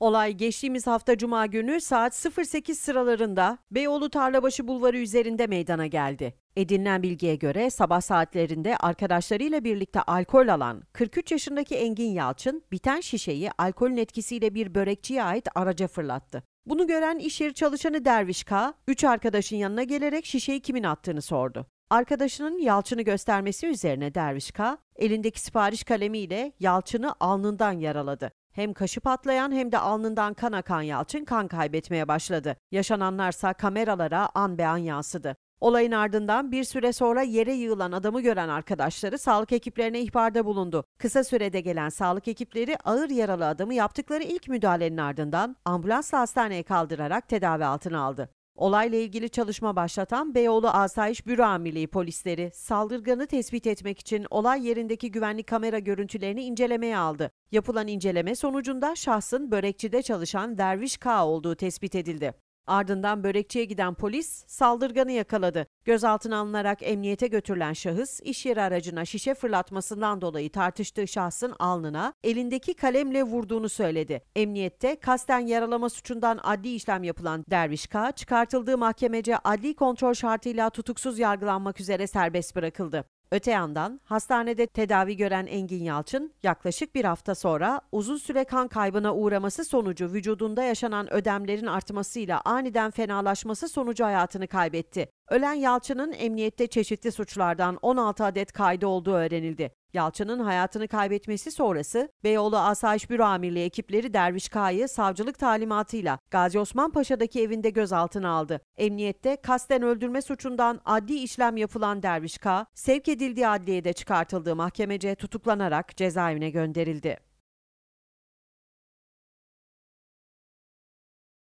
Olay geçtiğimiz hafta Cuma günü saat 08 sıralarında Beyoğlu Tarlabaşı Bulvarı üzerinde meydana geldi. Edinilen bilgiye göre sabah saatlerinde arkadaşlarıyla birlikte alkol alan 43 yaşındaki Engin Yalçın biten şişeyi alkolün etkisiyle bir börekçiye ait araca fırlattı. Bunu gören iş yeri çalışanı Derviş K, 3 arkadaşın yanına gelerek şişeyi kimin attığını sordu. Arkadaşının Yalçın'ı göstermesi üzerine Derviş K, elindeki sipariş kalemiyle Yalçın'ı alnından yaraladı. Hem kaşı patlayan hem de alnından kan akan Yalçın kan kaybetmeye başladı. Yaşananlarsa kameralara an be an yansıdı. Olayın ardından bir süre sonra yere yığılan adamı gören arkadaşları sağlık ekiplerine ihbarda bulundu. Kısa sürede gelen sağlık ekipleri ağır yaralı adamı yaptıkları ilk müdahalenin ardından ambulansla hastaneye kaldırarak tedavi altına aldı. Olayla ilgili çalışma başlatan Beyoğlu Asayiş Büro Amirliği polisleri saldırganı tespit etmek için olay yerindeki güvenlik kamera görüntülerini incelemeye aldı. Yapılan inceleme sonucunda şahsın börekçide çalışan Derviş K olduğu tespit edildi. Ardından börekçiye giden polis saldırganı yakaladı. Gözaltına alınarak emniyete götürülen şahıs iş yeri aracına şişe fırlatmasından dolayı tartıştığı şahsın alnına elindeki kalemle vurduğunu söyledi. Emniyette kasten yaralama suçundan adli işlem yapılan Derviş K. çıkartıldığı mahkemece adli kontrol şartıyla tutuksuz yargılanmak üzere serbest bırakıldı. Öte yandan hastanede tedavi gören Engin Yalçın yaklaşık bir hafta sonra uzun süre kan kaybına uğraması sonucu vücudunda yaşanan ödemlerin artmasıyla aniden fenalaşması sonucu hayatını kaybetti. Ölen Yalçın'ın emniyette çeşitli suçlardan 16 adet kaydı olduğu öğrenildi. Yalçın'ın hayatını kaybetmesi sonrası Beyoğlu Asayiş Büro Amirliği ekipleri Derviş K'yı savcılık talimatıyla Gazi Osman Paşa'daki evinde gözaltına aldı. Emniyette kasten öldürme suçundan adli işlem yapılan Derviş K, sevk edildiği adliyede çıkartıldığı mahkemece tutuklanarak cezaevine gönderildi.